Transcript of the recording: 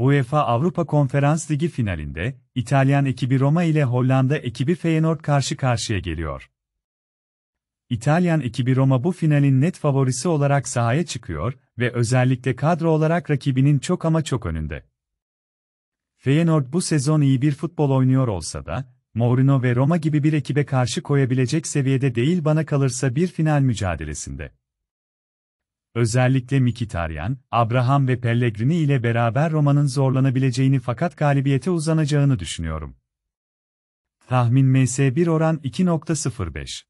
UEFA Avrupa Konferans Ligi finalinde, İtalyan ekibi Roma ile Hollanda ekibi Feyenoord karşı karşıya geliyor. İtalyan ekibi Roma bu finalin net favorisi olarak sahaya çıkıyor ve özellikle kadro olarak rakibinin çok ama çok önünde. Feyenoord bu sezon iyi bir futbol oynuyor olsa da, Mourinho ve Roma gibi bir ekibe karşı koyabilecek seviyede değil bana kalırsa bir final mücadelesinde. Özellikle Mikitaryan, Abraham ve Pellegrini ile beraber romanın zorlanabileceğini fakat galibiyete uzanacağını düşünüyorum. Tahmin MS1 oran 2.05